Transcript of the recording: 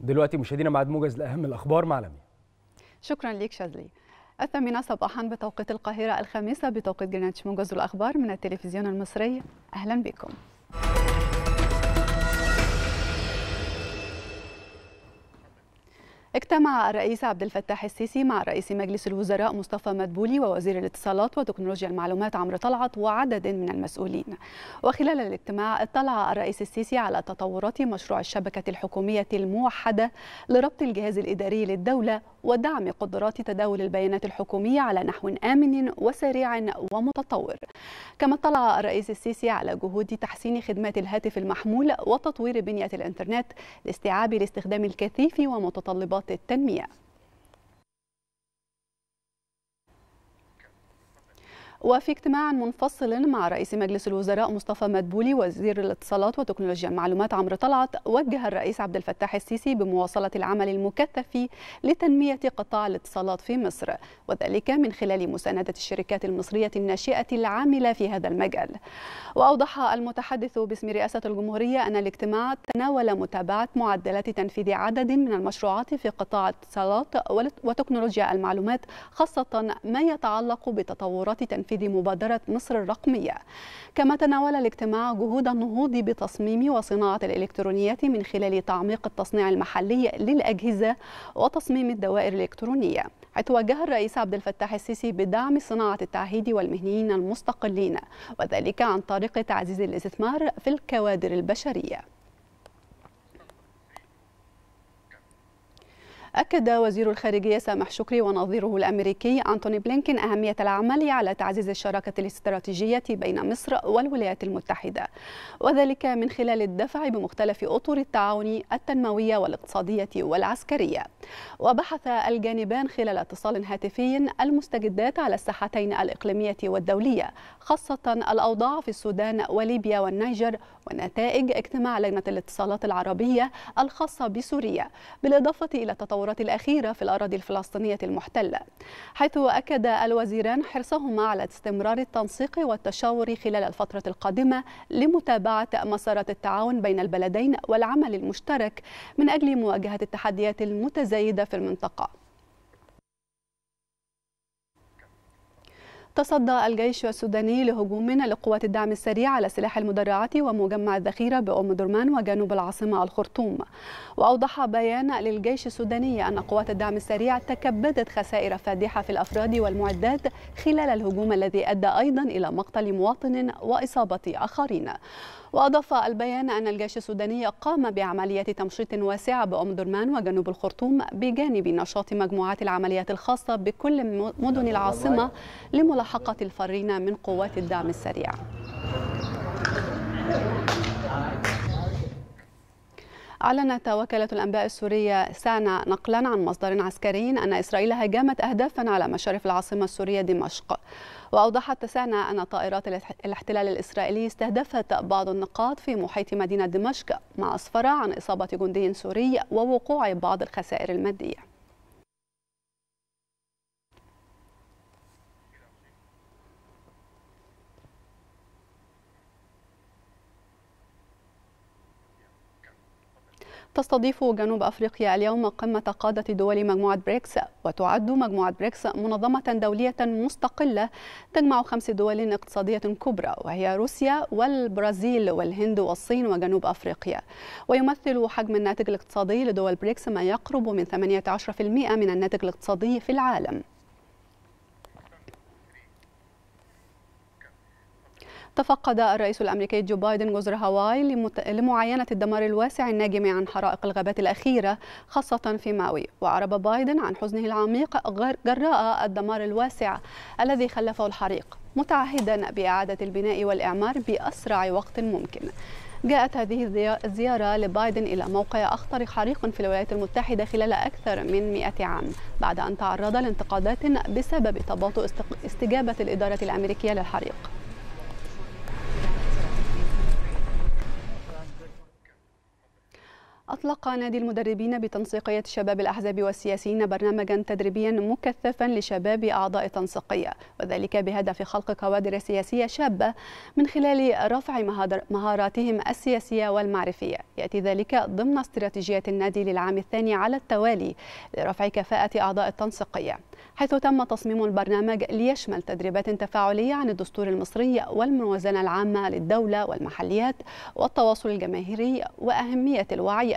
دلوقتي مشاهدينا بعد موجز لاهم الاخبار مع لمي شكرا ليك شاذلي الثامنة صباحا بتوقيت القاهرة الخامسة بتوقيت جرينتش موجز الأخبار من التلفزيون المصري أهلا بكم اجتمع الرئيس عبد الفتاح السيسي مع رئيس مجلس الوزراء مصطفى مدبولي ووزير الاتصالات وتكنولوجيا المعلومات عمرو طلعت وعدد من المسؤولين وخلال الاجتماع اطلع الرئيس السيسي على تطورات مشروع الشبكة الحكومية الموحدة لربط الجهاز الإداري للدولة ودعم قدرات تداول البيانات الحكومية على نحو آمن وسريع ومتطور كما اطلع الرئيس السيسي على جهود تحسين خدمات الهاتف المحمول وتطوير بنية الإنترنت لاستيعاب الاستخدام الكثيف ومتطلبات التنميه وفي اجتماع منفصل مع رئيس مجلس الوزراء مصطفى مدبولي وزير الاتصالات وتكنولوجيا المعلومات عمرو طلعت وجه الرئيس عبد الفتاح السيسي بمواصلة العمل المكثف لتنمية قطاع الاتصالات في مصر وذلك من خلال مساندة الشركات المصرية الناشئة العاملة في هذا المجال وأوضح المتحدث باسم رئاسة الجمهورية أن الاجتماع تناول متابعة معدلات تنفيذ عدد من المشروعات في قطاع الاتصالات وتكنولوجيا المعلومات خاصة ما يتعلق بتطورات تنفيذ تنفيذ مبادرة مصر الرقمية كما تناول الاجتماع جهود النهوض بتصميم وصناعة الإلكترونيات من خلال تعميق التصنيع المحلي للأجهزة وتصميم الدوائر الإلكترونية حيث وجه الرئيس عبد الفتاح السيسي بدعم صناعة التعهيد والمهنيين المستقلين وذلك عن طريق تعزيز الاستثمار في الكوادر البشرية أكد وزير الخارجية سامح شكري ونظيره الأمريكي أنتوني بلينكين أهمية العمل على تعزيز الشراكة الاستراتيجية بين مصر والولايات المتحدة وذلك من خلال الدفع بمختلف أطر التعاون التنموية والاقتصادية والعسكرية وبحث الجانبان خلال اتصال هاتفي المستجدات على الساحتين الإقليمية والدولية خاصة الأوضاع في السودان وليبيا والنيجر ونتائج اجتماع لجنة الاتصالات العربية الخاصة بسوريا بالإضافة إلى تطور التطورات الأخيرة في الأراضي الفلسطينية المحتلة حيث أكد الوزيران حرصهما على استمرار التنسيق والتشاور خلال الفترة القادمة لمتابعة مسارات التعاون بين البلدين والعمل المشترك من أجل مواجهة التحديات المتزايدة في المنطقة تصدى الجيش السوداني لهجوم لقوات الدعم السريع على سلاح المدرعات ومجمع الذخيرة بأم درمان وجنوب العاصمة الخرطوم وأوضح بيان للجيش السوداني أن قوات الدعم السريع تكبدت خسائر فادحة في الأفراد والمعدات خلال الهجوم الذي أدى أيضا إلى مقتل مواطن وإصابة آخرين وأضاف البيان أن الجيش السوداني قام بعملية تمشيط واسعة بأم درمان وجنوب الخرطوم بجانب نشاط مجموعات العمليات الخاصة بكل مدن العاصمة لملاحقة الفارين من قوات الدعم السريع أعلنت وكالة الأنباء السورية سانا نقلا عن مصدر عسكري أن إسرائيل هاجمت أهدافا على مشارف العاصمة السورية دمشق وأوضحت سانا أن طائرات الاحتلال الإسرائيلي استهدفت بعض النقاط في محيط مدينة دمشق ما أسفر عن إصابة جندي سوري ووقوع بعض الخسائر المادية تستضيف جنوب أفريقيا اليوم قمة قادة دول مجموعة بريكس وتعد مجموعة بريكس منظمة دولية مستقلة تجمع خمس دول اقتصادية كبرى وهي روسيا والبرازيل والهند والصين وجنوب أفريقيا ويمثل حجم الناتج الاقتصادي لدول بريكس ما يقرب من 18% من الناتج الاقتصادي في العالم تفقد الرئيس الأمريكي جو بايدن جزر هاواي لمعاينة الدمار الواسع الناجم عن حرائق الغابات الأخيرة خاصة في ماوي وأعرب بايدن عن حزنه العميق جراء الدمار الواسع الذي خلفه الحريق متعهدا بإعادة البناء والإعمار بأسرع وقت ممكن جاءت هذه الزيارة لبايدن إلى موقع أخطر حريق في الولايات المتحدة خلال أكثر من 100 عام بعد أن تعرض لانتقادات بسبب تباطؤ استجابة الإدارة الأمريكية للحريق أطلق نادي المدربين بتنسيقية شباب الأحزاب والسياسيين برنامجا تدريبيا مكثفا لشباب أعضاء التنسيقية وذلك بهدف خلق كوادر سياسية شابة من خلال رفع مهاراتهم السياسية والمعرفية يأتي ذلك ضمن استراتيجية النادي للعام الثاني على التوالي لرفع كفاءة أعضاء التنسيقية حيث تم تصميم البرنامج ليشمل تدريبات تفاعلية عن الدستور المصري والموازنة العامة للدولة والمحليات والتواصل الجماهيري وأهمية الوعي